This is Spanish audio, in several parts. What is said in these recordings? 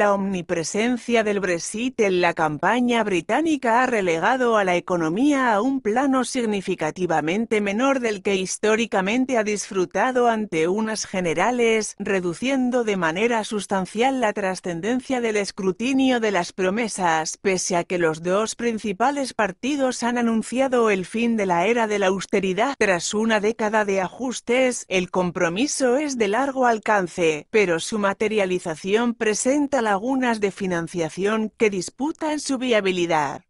La omnipresencia del Brexit en la campaña británica ha relegado a la economía a un plano significativamente menor del que históricamente ha disfrutado ante unas generales, reduciendo de manera sustancial la trascendencia del escrutinio de las promesas, pese a que los dos principales partidos han anunciado el fin de la era de la austeridad tras una década de ajustes, el compromiso es de largo alcance, pero su materialización presenta la lagunas de financiación que disputan su viabilidad.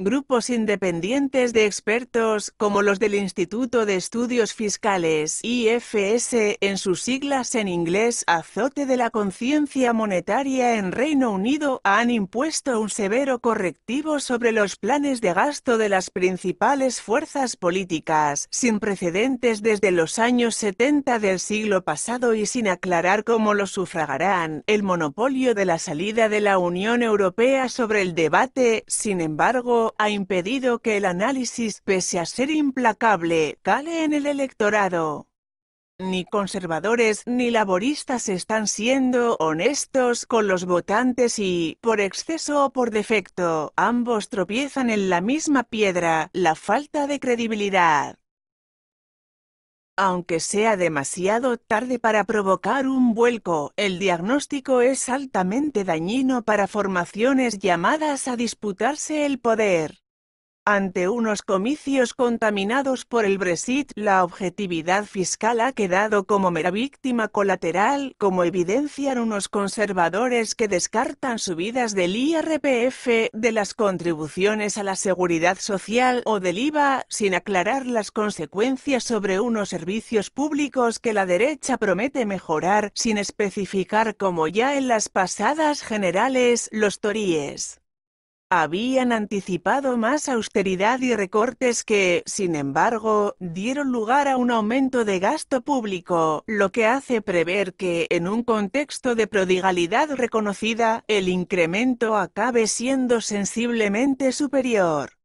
Grupos independientes de expertos, como los del Instituto de Estudios Fiscales, IFS, en sus siglas en inglés, azote de la conciencia monetaria en Reino Unido, han impuesto un severo correctivo sobre los planes de gasto de las principales fuerzas políticas, sin precedentes desde los años 70 del siglo pasado y sin aclarar cómo lo sufragarán. El monopolio de la salida de la Unión Europea sobre el debate, sin embargo, ha impedido que el análisis, pese a ser implacable, cale en el electorado. Ni conservadores ni laboristas están siendo honestos con los votantes y, por exceso o por defecto, ambos tropiezan en la misma piedra, la falta de credibilidad. Aunque sea demasiado tarde para provocar un vuelco, el diagnóstico es altamente dañino para formaciones llamadas a disputarse el poder. Ante unos comicios contaminados por el Brexit, la objetividad fiscal ha quedado como mera víctima colateral, como evidencian unos conservadores que descartan subidas del IRPF, de las contribuciones a la seguridad social o del IVA, sin aclarar las consecuencias sobre unos servicios públicos que la derecha promete mejorar, sin especificar como ya en las pasadas generales los toríes. Habían anticipado más austeridad y recortes que, sin embargo, dieron lugar a un aumento de gasto público, lo que hace prever que, en un contexto de prodigalidad reconocida, el incremento acabe siendo sensiblemente superior.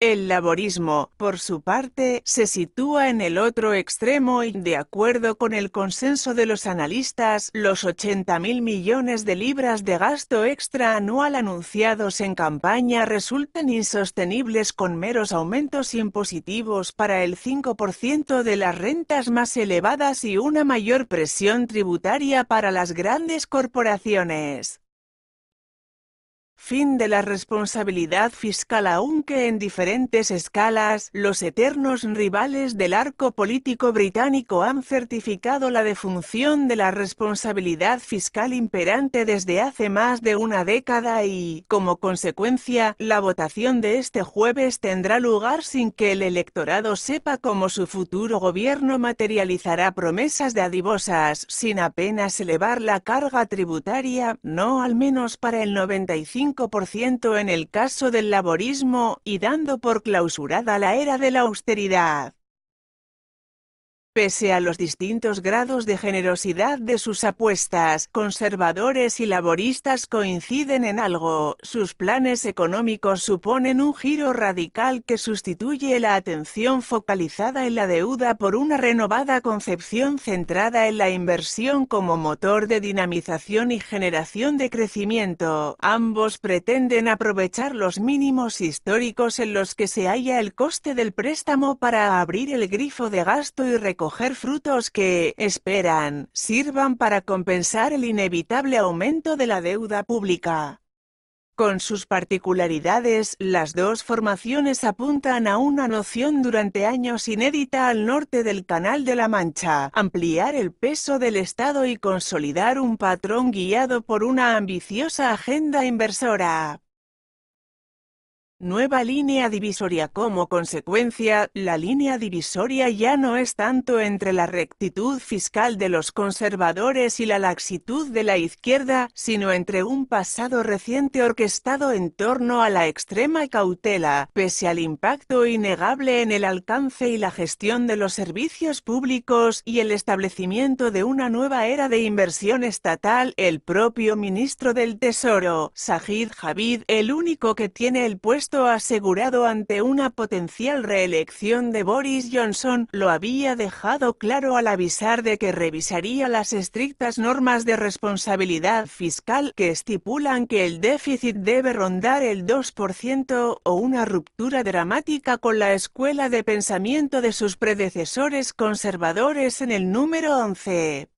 El laborismo, por su parte, se sitúa en el otro extremo y, de acuerdo con el consenso de los analistas, los 80.000 millones de libras de gasto extra anual anunciados en campaña resultan insostenibles con meros aumentos impositivos para el 5% de las rentas más elevadas y una mayor presión tributaria para las grandes corporaciones. Fin de la responsabilidad fiscal aunque en diferentes escalas, los eternos rivales del arco político británico han certificado la defunción de la responsabilidad fiscal imperante desde hace más de una década y, como consecuencia, la votación de este jueves tendrá lugar sin que el electorado sepa cómo su futuro gobierno materializará promesas de adivosas, sin apenas elevar la carga tributaria, no al menos para el 95 en el caso del laborismo, y dando por clausurada la era de la austeridad. Pese a los distintos grados de generosidad de sus apuestas, conservadores y laboristas coinciden en algo, sus planes económicos suponen un giro radical que sustituye la atención focalizada en la deuda por una renovada concepción centrada en la inversión como motor de dinamización y generación de crecimiento. Ambos pretenden aprovechar los mínimos históricos en los que se halla el coste del préstamo para abrir el grifo de gasto y recoger frutos que, esperan, sirvan para compensar el inevitable aumento de la deuda pública. Con sus particularidades, las dos formaciones apuntan a una noción durante años inédita al norte del Canal de la Mancha, ampliar el peso del Estado y consolidar un patrón guiado por una ambiciosa agenda inversora nueva línea divisoria. Como consecuencia, la línea divisoria ya no es tanto entre la rectitud fiscal de los conservadores y la laxitud de la izquierda, sino entre un pasado reciente orquestado en torno a la extrema cautela, pese al impacto innegable en el alcance y la gestión de los servicios públicos y el establecimiento de una nueva era de inversión estatal, el propio ministro del Tesoro, Sajid Javid, el único que tiene el puesto esto asegurado ante una potencial reelección de Boris Johnson, lo había dejado claro al avisar de que revisaría las estrictas normas de responsabilidad fiscal que estipulan que el déficit debe rondar el 2% o una ruptura dramática con la escuela de pensamiento de sus predecesores conservadores en el número 11.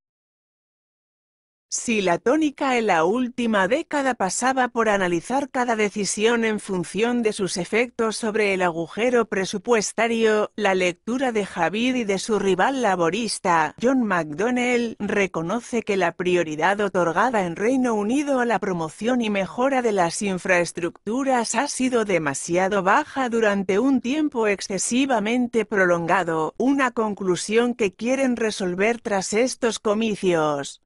Si la tónica en la última década pasaba por analizar cada decisión en función de sus efectos sobre el agujero presupuestario, la lectura de Javid y de su rival laborista, John McDonnell, reconoce que la prioridad otorgada en Reino Unido a la promoción y mejora de las infraestructuras ha sido demasiado baja durante un tiempo excesivamente prolongado, una conclusión que quieren resolver tras estos comicios.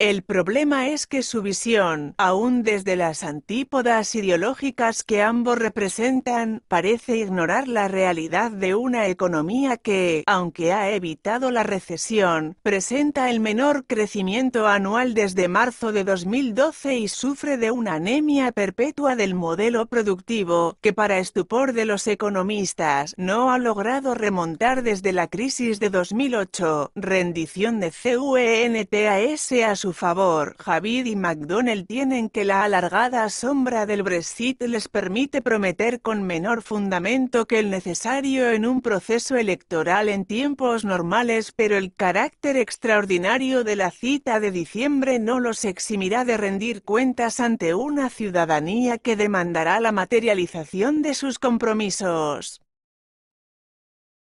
El problema es que su visión, aún desde las antípodas ideológicas que ambos representan, parece ignorar la realidad de una economía que, aunque ha evitado la recesión, presenta el menor crecimiento anual desde marzo de 2012 y sufre de una anemia perpetua del modelo productivo, que para estupor de los economistas no ha logrado remontar desde la crisis de 2008, rendición de CUNTAS e a favor. Javid y McDonnell tienen que la alargada sombra del Brexit les permite prometer con menor fundamento que el necesario en un proceso electoral en tiempos normales, pero el carácter extraordinario de la cita de diciembre no los eximirá de rendir cuentas ante una ciudadanía que demandará la materialización de sus compromisos.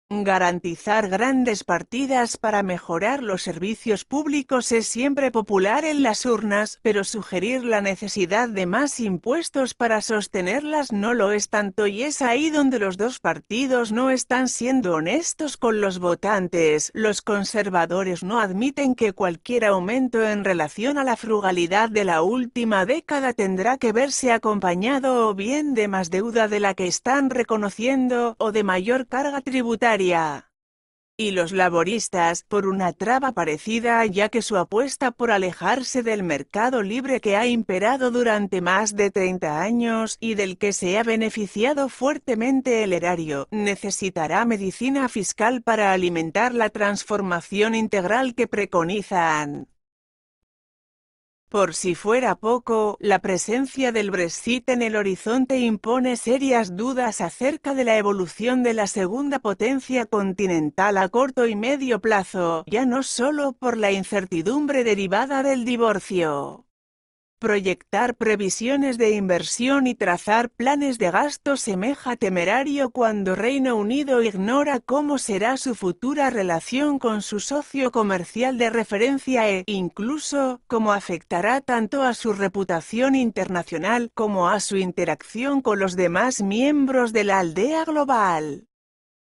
Garantizar grandes partidas para mejorar los servicios públicos es siempre popular en las urnas, pero sugerir la necesidad de más impuestos para sostenerlas no lo es tanto y es ahí donde los dos partidos no están siendo honestos con los votantes. Los conservadores no admiten que cualquier aumento en relación a la frugalidad de la última década tendrá que verse acompañado o bien de más deuda de la que están reconociendo o de mayor carga tributaria y los laboristas por una traba parecida ya que su apuesta por alejarse del mercado libre que ha imperado durante más de 30 años y del que se ha beneficiado fuertemente el erario, necesitará medicina fiscal para alimentar la transformación integral que preconizan. Por si fuera poco, la presencia del Brexit en el horizonte impone serias dudas acerca de la evolución de la segunda potencia continental a corto y medio plazo, ya no solo por la incertidumbre derivada del divorcio, Proyectar previsiones de inversión y trazar planes de gasto semeja temerario cuando Reino Unido ignora cómo será su futura relación con su socio comercial de referencia e, incluso, cómo afectará tanto a su reputación internacional como a su interacción con los demás miembros de la aldea global.